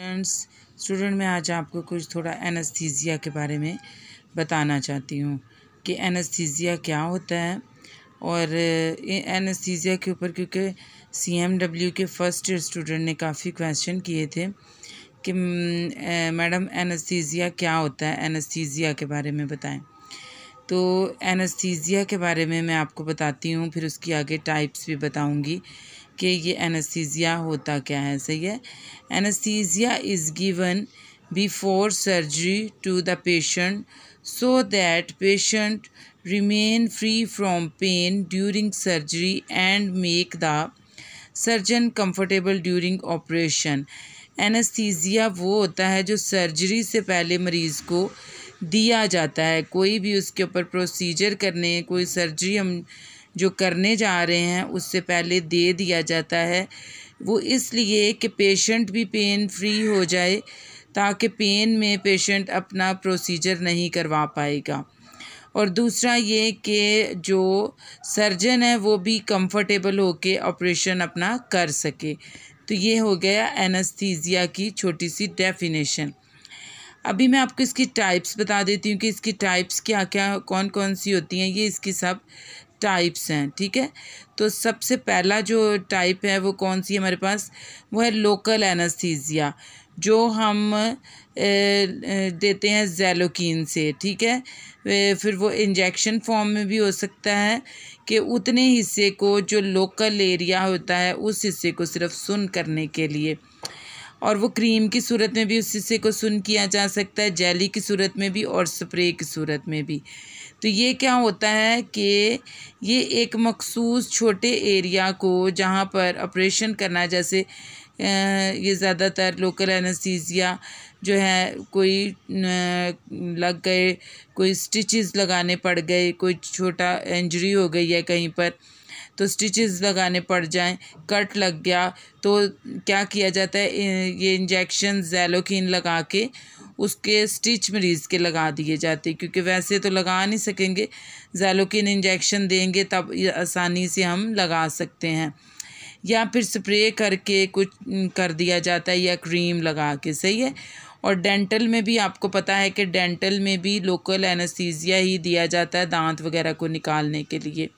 friends student मैं आज आपको कुछ थोड़ा एनस्थीजिया के बारे में बताना चाहती हूँ कि एनस्थीजिया क्या होता है और एनस्थीजिया के ऊपर क्योंकि सी एम डब्ल्यू के फ़र्स्ट ईयर स्टूडेंट ने काफ़ी क्वेश्चन किए थे कि हम्म, मैडम एनस्थीजिया क्या होता है एनस्थीजिया के बारे में बताएं तो एनस्थीजिया के बारे में मैं आपको बताती हूँ फिर उसकी आगे टाइप्स भी बताऊँगी कि ये एनेस्थीसिया होता क्या है सही है anaesthesia is given before surgery to the patient so that patient remain free from pain during surgery and make the surgeon comfortable during operation anaesthesia वो होता है जो सर्जरी से पहले मरीज़ को दिया जाता है कोई भी उसके ऊपर प्रोसीजर करने कोई सर्जरी हम जो करने जा रहे हैं उससे पहले दे दिया जाता है वो इसलिए कि पेशेंट भी पेन फ्री हो जाए ताकि पेन में पेशेंट अपना प्रोसीजर नहीं करवा पाएगा और दूसरा ये कि जो सर्जन है वो भी कंफर्टेबल होके ऑपरेशन अपना कर सके तो ये हो गया एनस्थीजिया की छोटी सी डेफिनेशन अभी मैं आपको इसकी टाइप्स बता देती हूँ कि इसकी टाइप्स क्या क्या कौन कौन सी होती हैं ये इसकी सब टाइप्स हैं ठीक है तो सबसे पहला जो टाइप है वो कौन सी है हमारे पास वो है लोकल एनास्थीसिया जो हम देते हैं जेलोकिन से ठीक है फिर वो इंजेक्शन फॉर्म में भी हो सकता है कि उतने हिस्से को जो लोकल एरिया होता है उस हिस्से को सिर्फ सुन करने के लिए और वो क्रीम की सूरत में भी उस हिस्से को सुन किया जा सकता है जेली की सूरत में भी और स्प्रे की सूरत में भी तो ये क्या होता है कि ये एक मखसूस छोटे एरिया को जहाँ पर ऑपरेशन करना जैसे ये ज़्यादातर लोकल एनेस्थीसिया जो है कोई लग गए कोई स्टिचेस लगाने पड़ गए कोई छोटा इंजरी हो गई है कहीं पर तो स्टिचेस लगाने पड़ जाएं कट लग गया तो क्या किया जाता है ये इंजेक्शन जैलोकिन लगा के उसके स्टिच मरीज़ के लगा दिए जाते क्योंकि वैसे तो लगा नहीं सकेंगे जैलोकिन इंजेक्शन देंगे तब आसानी से हम लगा सकते हैं या फिर स्प्रे करके कुछ कर दिया जाता है या क्रीम लगा के सही है और डेंटल में भी आपको पता है कि डेंटल में भी लोकल एनेस्थीसिया ही दिया जाता है दांत वगैरह को निकालने के लिए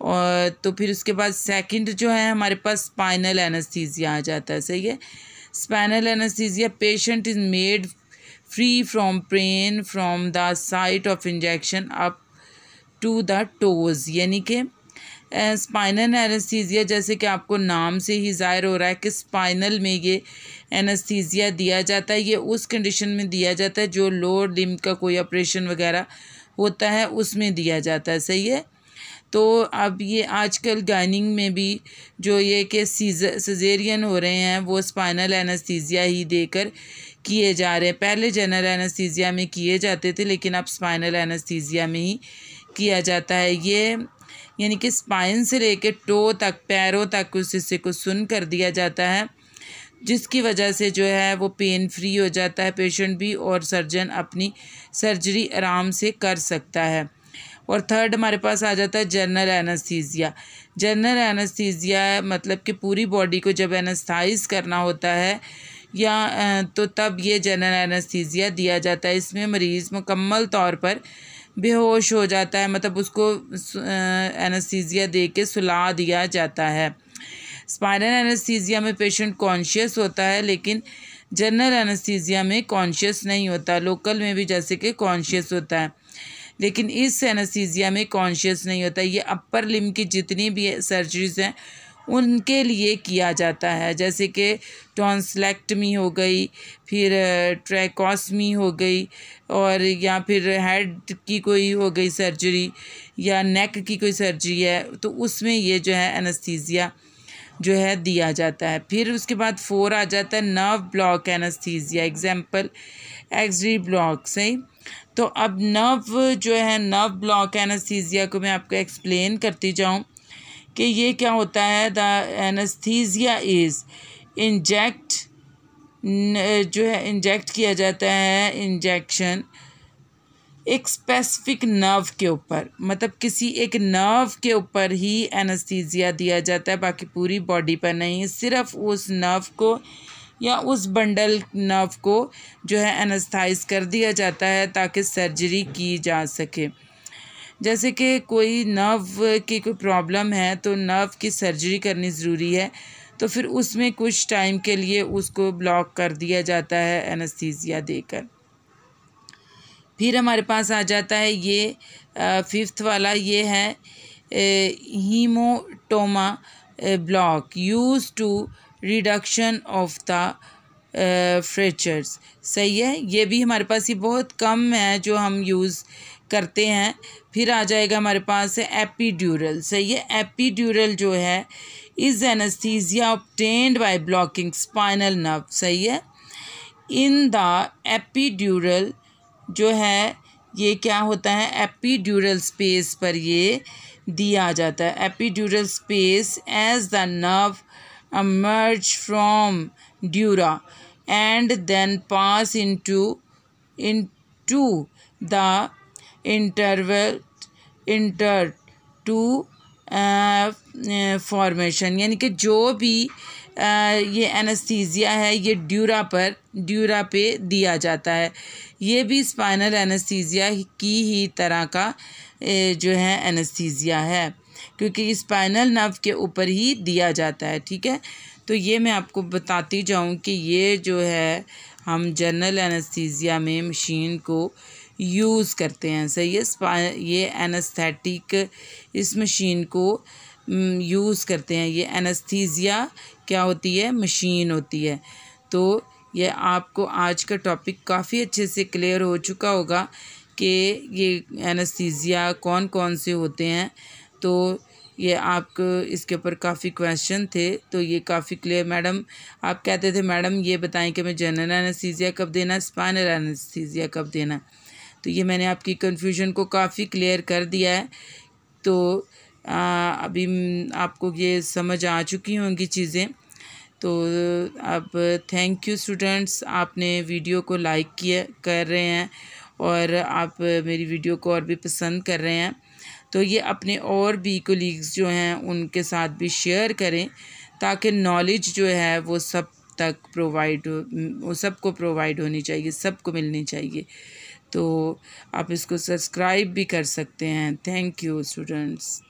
और तो फिर उसके बाद सेकंड जो है हमारे पास स्पाइनल एनास्थीजिया आ जाता है सही है spinal anaesthesia patient is made free from pain from the site of injection up to the toes यानी कि स्पाइनल एनेस्थीजिया जैसे कि आपको नाम से ही ज़ाहिर हो रहा है कि स्पाइनल में ये एनास्थीजिया दिया जाता है ये उस कंडीशन में दिया जाता है जो लोअर लिम का कोई ऑपरेशन वगैरह होता है उसमें दिया जाता है सही है तो अब ये आजकल गाइनिंग में भी जो ये कि सीजेरियन हो रहे हैं वो स्पाइनल एनास्थीजिया ही देकर किए जा रहे हैं पहले जनरल एनास्थीसिया में किए जाते थे लेकिन अब स्पाइनल एनास्थीजिया में ही किया जाता है ये यानी कि स्पाइन से लेकर टो तक पैरों तक उस हिस्से को सुन कर दिया जाता है जिसकी वजह से जो है वो पेन फ्री हो जाता है पेशेंट भी और सर्जन अपनी सर्जरी आराम से कर सकता है और थर्ड हमारे पास आ जाता है जनरल एनास्थीसिया जनरल एनास्थीसिया मतलब कि पूरी बॉडी को जब एनास्थाइज करना होता है या तो तब ये जनरल एनास्थीजिया दिया जाता है इसमें मरीज़ मुकम्मल तौर पर बेहोश हो जाता है मतलब उसको एनास्थीसिया दे के सुला दिया जाता है स्पाइनल एनास्थीसिया में पेशेंट कॉन्शियस होता है लेकिन जनरल एनास्थीसिया में कॉन्शियस नहीं होता लोकल में भी जैसे कि कॉन्शियस होता है लेकिन इस एनेस्थीसिया में कॉन्शियस नहीं होता ये अपर लिम की जितनी भी सर्जरीज हैं उनके लिए किया जाता है जैसे कि टॉन्सलेक्टमी हो गई फिर ट्रैकोसमी हो गई और या फिर हेड की कोई हो गई सर्जरी या नेक की कोई सर्जरी है तो उसमें ये जो है एनस्थीजिया जो है दिया जाता है फिर उसके बाद फोर आ जाता है nerve block anaesthesia example XD block सही तो अब नर्व जो है नर्व ब्लॉक एनास्थीजिया को मैं आपको एक्सप्लेन करती जाऊँ कि ये क्या होता है द एनास्थीजिया इज़ इंजेक्ट जो है इंजेक्ट किया जाता है इंजेक्शन एक स्पेसिफिक नर्व के ऊपर मतलब किसी एक नर्व के ऊपर ही एनस्थीजिया दिया जाता है बाकी पूरी बॉडी पर नहीं सिर्फ उस नर्व को या उस बंडल नर्व को जो है एनस्थाइज कर दिया जाता है ताकि सर्जरी की जा सके जैसे कि कोई नर्व की कोई प्रॉब्लम है तो नर्व की सर्जरी करनी ज़रूरी है तो फिर उसमें कुछ टाइम के लिए उसको ब्लॉक कर दिया जाता है एनस्थीसिया देकर फिर हमारे पास आ जाता है ये फिफ्थ वाला ये है haematoma block use to reduction of the fractures सही है ये भी हमारे पास ये बहुत कम है जो हम यूज़ करते हैं फिर आ जाएगा हमारे पास एपीड्यूरल सही है एपीड्यूरल जो है is anaesthesia obtained by blocking spinal nerve सही है इन द एपीड्यूरल जो है ये क्या होता है एपीड्यूरल स्पेस पर ये दिया जाता है epidural space as the nerve emerge from dura and then pass into into the interval inter to uh, formation यानी कि जो भी आ, ये एनेस्थीसिया है ये ड्यूरा पर ड्यूरा पे दिया जाता है ये भी स्पाइनल एनेस्थीसिया की ही तरह का ए, जो है एनेस्थीसिया है क्योंकि स्पाइनल नर्व के ऊपर ही दिया जाता है ठीक है तो ये मैं आपको बताती जाऊँ कि ये जो है हम जनरल एनास्थीजिया में मशीन को यूज़ करते हैं सही है ये एनेस्थेटिक इस मशीन को यूज़ करते हैं ये एनेस्थीसिया क्या होती है मशीन होती है तो ये आपको आज का टॉपिक काफ़ी अच्छे से क्लियर हो चुका होगा कि ये एनास्थीजिया कौन कौन से होते हैं तो ये आप इसके ऊपर काफ़ी क्वेश्चन थे तो ये काफ़ी क्लियर मैडम आप कहते थे मैडम ये बताएं कि मैं जनरल एनेस्थीसिया कब देना स्पाइनल एनेस्थीसिया कब देना तो ये मैंने आपकी कन्फ्यूजन को काफ़ी क्लियर कर दिया है तो आ, अभी आपको ये समझ आ चुकी होंगी चीज़ें तो अब थैंक यू स्टूडेंट्स आपने वीडियो को लाइक किया कर रहे हैं और आप मेरी वीडियो को और भी पसंद कर रहे हैं तो ये अपने और भी कोलीग्स जो हैं उनके साथ भी शेयर करें ताकि नॉलेज जो है वो सब तक प्रोवाइड हो सबको प्रोवाइड होनी चाहिए सबको मिलनी चाहिए तो आप इसको सब्सक्राइब भी कर सकते हैं थैंक यू स्टूडेंट्स